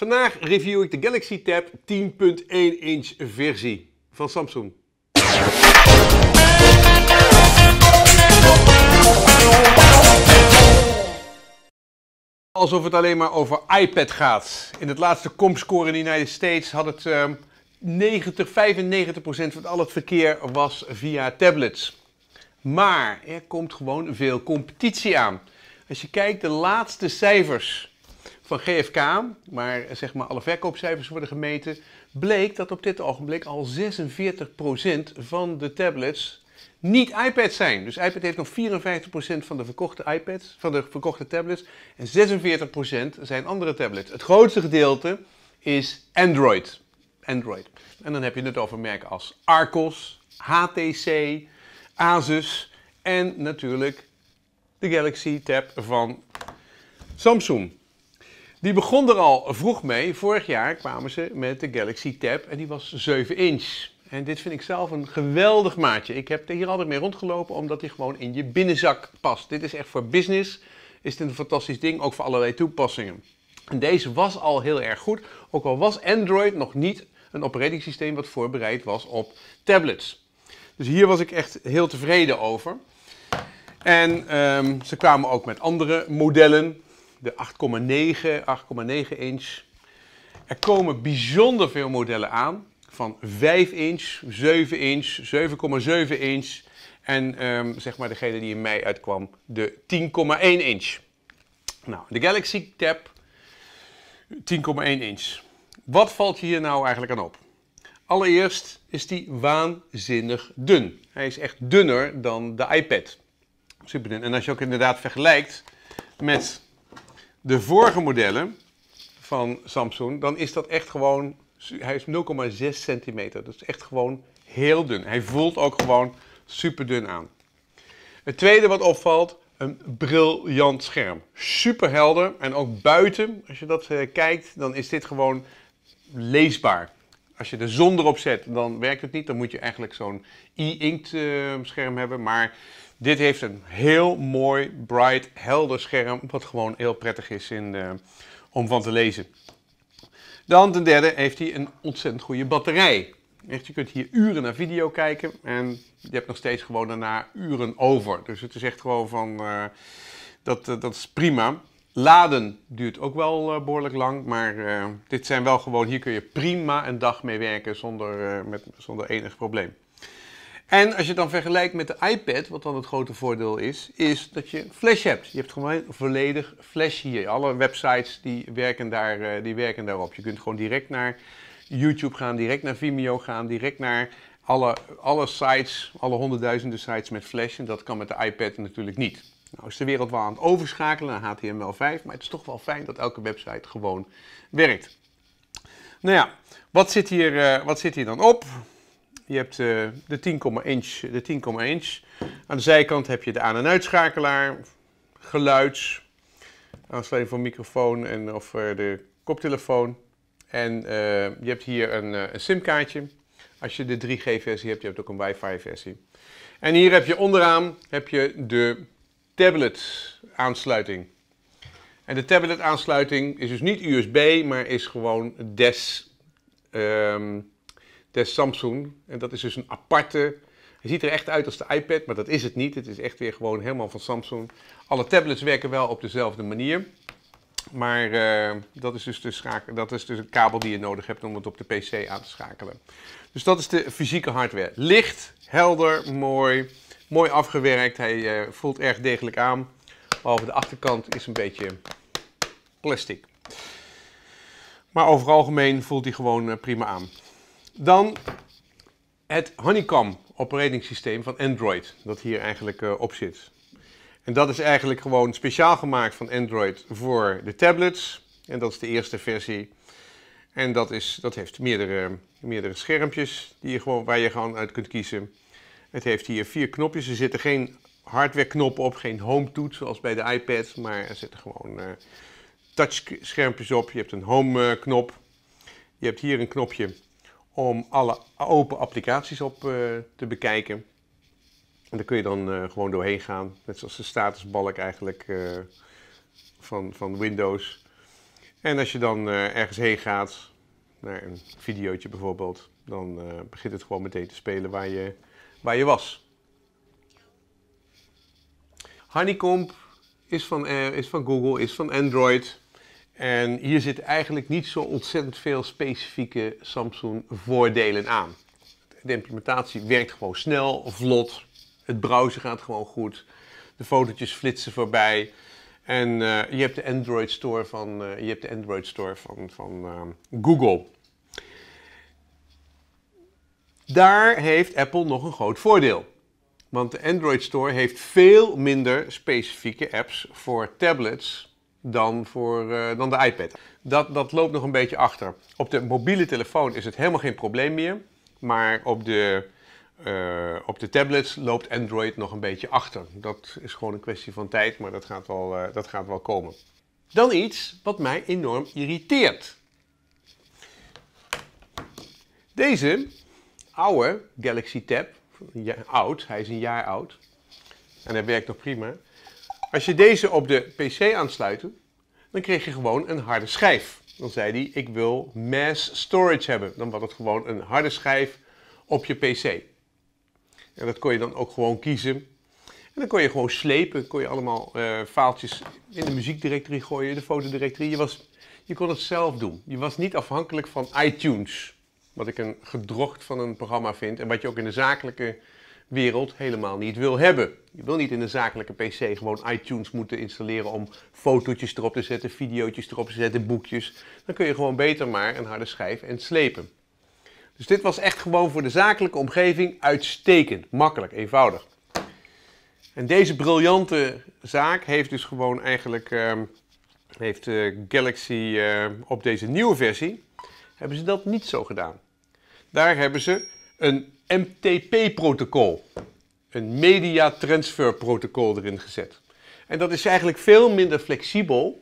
Vandaag review ik de Galaxy Tab 10.1 inch versie van Samsung. Alsof het alleen maar over iPad gaat. In het laatste comscore in de United States had het uh, 90, 95% van al het verkeer was via tablets. Maar er komt gewoon veel competitie aan. Als je kijkt de laatste cijfers van GFK, maar zeg maar alle verkoopcijfers worden gemeten, bleek dat op dit ogenblik al 46% van de tablets niet iPads zijn. Dus iPad heeft nog 54% van de verkochte iPads, van de verkochte tablets en 46% zijn andere tablets. Het grootste gedeelte is Android. Android. En dan heb je het over merken als Arcos, HTC, Asus en natuurlijk de Galaxy Tab van Samsung. Die begon er al vroeg mee. Vorig jaar kwamen ze met de Galaxy Tab en die was 7 inch. En dit vind ik zelf een geweldig maatje. Ik heb er hier altijd mee rondgelopen omdat die gewoon in je binnenzak past. Dit is echt voor business. Is dit een fantastisch ding, ook voor allerlei toepassingen. En deze was al heel erg goed, ook al was Android nog niet een operating systeem wat voorbereid was op tablets. Dus hier was ik echt heel tevreden over. En ehm, ze kwamen ook met andere modellen de 8,9, 8,9 inch. Er komen bijzonder veel modellen aan. Van 5 inch, 7 inch, 7,7 inch. En ehm, zeg maar degene die in mei uitkwam, de 10,1 inch. Nou, de Galaxy Tab 10,1 inch. Wat valt je hier nou eigenlijk aan op? Allereerst is die waanzinnig dun. Hij is echt dunner dan de iPad. Super dun. En als je ook inderdaad vergelijkt met de vorige modellen van Samsung, dan is dat echt gewoon. Hij is 0,6 centimeter. Dat is echt gewoon heel dun. Hij voelt ook gewoon super dun aan. Het tweede wat opvalt, een briljant scherm. Super helder en ook buiten, als je dat eh, kijkt, dan is dit gewoon leesbaar als je de zon erop zet, dan werkt het niet. Dan moet je eigenlijk zo'n e-inkt eh, scherm hebben. Maar dit heeft een heel mooi, bright, helder scherm. Wat gewoon heel prettig is in, om van te lezen. Dan ten derde heeft hij een ontzettend goede batterij. Echt, je kunt hier uren naar video kijken en je hebt nog steeds gewoon daarna uren over. Dus het is echt gewoon van, eh, dat, eh, dat is prima. Laden duurt ook wel eh, behoorlijk lang, maar eh, dit zijn wel gewoon, hier kun je prima een dag mee werken zonder, eh, met, zonder enig probleem. En als je het dan vergelijkt met de iPad, wat dan het grote voordeel is, is dat je flash hebt. Je hebt gewoon volledig flash hier. Alle websites die werken, daar, die werken daarop. Je kunt gewoon direct naar YouTube gaan, direct naar Vimeo gaan, direct naar alle, alle sites, alle honderdduizenden sites met flash. En dat kan met de iPad natuurlijk niet. Nou is de wereld wel aan het overschakelen naar HTML5, maar het is toch wel fijn dat elke website gewoon werkt. Nou ja, wat zit hier, eh, wat zit hier dan op? Je hebt eh, de 10,1 inch, de 10 inch. Aan de zijkant heb je de aan- en uitschakelaar, geluids, aansluiting van microfoon en, of eh, de koptelefoon. En je hebt hier een, een simkaartje. Als je de 3G-versie hebt, je hebt ook een Wi-Fi versie En hier heb je onderaan heb je de tablet-aansluiting. En de tablet-aansluiting is dus niet USB, maar is gewoon des, ehm, des Samsung. En dat is dus een aparte. Hij ziet er echt uit als de iPad, maar dat is het niet. Het is echt weer gewoon helemaal van Samsung. Alle tablets werken wel op dezelfde manier. Maar ehm, dat, is dus de schakel, dat is dus een kabel die je nodig hebt om het op de PC aan te schakelen. Dus dat is de fysieke hardware. Licht, helder, mooi. Mooi afgewerkt, hij eh, voelt erg degelijk aan. Behalve de achterkant is een beetje plastic. Maar over het algemeen voelt hij gewoon eh, prima aan. Dan het Honeycomb operating systeem van Android, dat hier eigenlijk eh, op zit. En dat is eigenlijk gewoon speciaal gemaakt van Android voor de tablets. En dat is de eerste versie. En dat, is, dat heeft meerdere, meerdere schermpjes die je gewoon, waar je gewoon uit kunt kiezen. Het heeft hier vier knopjes. Er zitten geen hardwareknoppen op, geen home toets zoals bij de iPad, maar er zitten gewoon uh, touchschermpjes op. Je hebt een home uh, knop. Je hebt hier een knopje om alle open applicaties op eh, te bekijken. En daar kun je dan gewoon doorheen gaan, net zoals de statusbalk eigenlijk van, van Windows. En als je dan ergens heen gaat, naar een videootje bijvoorbeeld, dan begint het gewoon meteen te spelen waar je waar je was. Honeycomb is van, eh, is van Google, is van Android. En hier zitten eigenlijk niet zo ontzettend veel specifieke Samsung voordelen aan. De implementatie werkt gewoon snel, vlot. Het browser gaat gewoon goed. De fotootjes flitsen voorbij. En eh, je hebt de Android Store van, eh, je hebt de Android Store van, van Google. Daar heeft Apple nog een groot voordeel. Want de Android Store heeft veel minder specifieke apps voor tablets dan, voor, eh, dan de iPad. Dat, dat loopt nog een beetje achter. Op de mobiele telefoon is het helemaal geen probleem meer. Maar op de, eh, op de tablets loopt Android nog een beetje achter. Dat is gewoon een kwestie van tijd, maar dat gaat wel, eh, dat gaat wel komen. Dan iets wat mij enorm irriteert. Deze oude Galaxy Tab, ja, oud, hij is een jaar oud, en hij werkt nog prima. Als je deze op de PC aansluitte, dan kreeg je gewoon een harde schijf. Dan zei hij, ik wil mass storage hebben. Dan was het gewoon een harde schijf op je PC. En dat kon je dan ook gewoon kiezen. En dan kon je gewoon slepen, kon je allemaal eh, faaltjes in de muziekdirectory gooien, de fotodirectory. Je, was, je kon het zelf doen. Je was niet afhankelijk van iTunes. Wat ik een gedrocht van een programma vind en wat je ook in de zakelijke wereld helemaal niet wil hebben. Je wil niet in de zakelijke PC gewoon iTunes moeten installeren om fotootjes erop te zetten, videootjes erop te zetten, boekjes. Dan kun je gewoon beter maar een harde schijf en slepen. Dus dit was echt gewoon voor de zakelijke omgeving uitstekend, makkelijk, eenvoudig. En deze briljante zaak heeft dus gewoon eigenlijk ehm, heeft, eh, Galaxy eh, op deze nieuwe versie hebben ze dat niet zo gedaan daar hebben ze een MTP-protocol, een Media Transfer Protocol erin gezet. En dat is eigenlijk veel minder flexibel.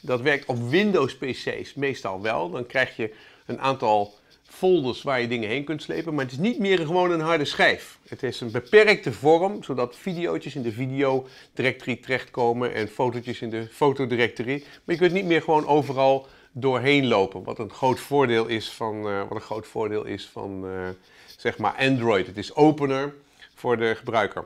Dat werkt op Windows-PC's meestal wel. Dan krijg je een aantal folders waar je dingen heen kunt slepen. Maar het is niet meer gewoon een harde schijf. Het is een beperkte vorm, zodat video's in de videodirectory terechtkomen en fotootjes in de fotodirectory. Maar je kunt niet meer gewoon overal doorheen lopen. Wat een groot voordeel is van, eh, wat een groot voordeel is van eh, zeg maar Android. Het is opener voor de gebruiker.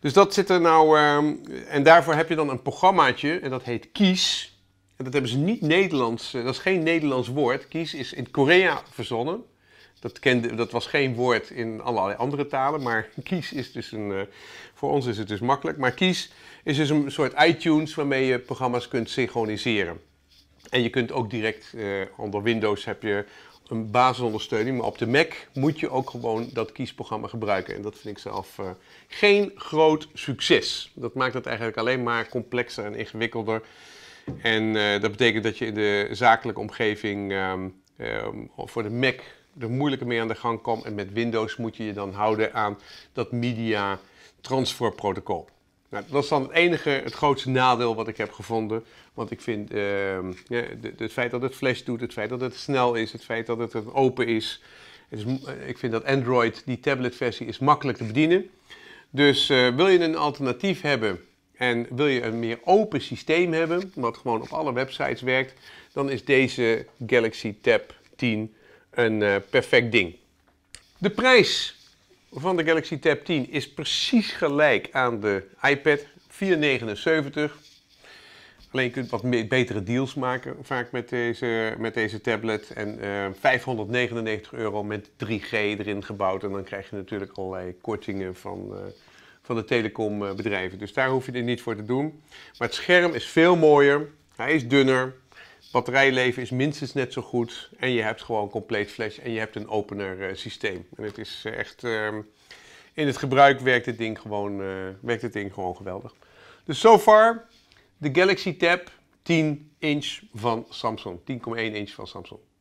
Dus dat zit er nou. Ehm, en daarvoor heb je dan een programmaatje en dat heet Kies. En dat hebben ze niet Nederlands, eh, dat is geen Nederlands woord. Kies is in Korea verzonnen. Dat, kende, dat was geen woord in allerlei andere talen, maar Kies is dus een, voor ons is het dus makkelijk. Maar Kies is dus een soort iTunes waarmee je programma's kunt synchroniseren. En je kunt ook direct eh, onder Windows heb je een basisondersteuning. Maar op de Mac moet je ook gewoon dat kiesprogramma gebruiken. En dat vind ik zelf eh, geen groot succes. Dat maakt het eigenlijk alleen maar complexer en ingewikkelder. En eh, dat betekent dat je in de zakelijke omgeving ehm, ehm, voor de Mac er moeilijker mee aan de gang komt. En met Windows moet je je dan houden aan dat media transfer protocol. Nou, dat is dan het enige, het grootste nadeel wat ik heb gevonden. Want ik vind ehm, ja, het feit dat het flash doet, het feit dat het snel is, het feit dat het open is. Het is eh, ik vind dat Android, die tabletversie, is makkelijk te bedienen. Dus eh, wil je een alternatief hebben en wil je een meer open systeem hebben, wat gewoon op alle websites werkt, dan is deze Galaxy Tab 10 een eh, perfect ding. De prijs van de Galaxy Tab 10 is precies gelijk aan de iPad 479. Alleen je kunt wat betere deals maken vaak met deze, met deze tablet. En 599 eh, euro met 3G erin gebouwd. En dan krijg je natuurlijk allerlei kortingen van, uh, van de telecombedrijven. Dus daar hoef je er niet voor te doen. Maar het scherm is veel mooier. Hij is dunner batterijleven is minstens net zo goed en je hebt gewoon compleet flash en je hebt een opener eh, systeem. En het is eh, echt, ehm, in het gebruik werkt het ding gewoon, eh, werkt het ding gewoon geweldig. Dus so far, de Galaxy Tab 10 inch van Samsung, 10,1 inch van Samsung.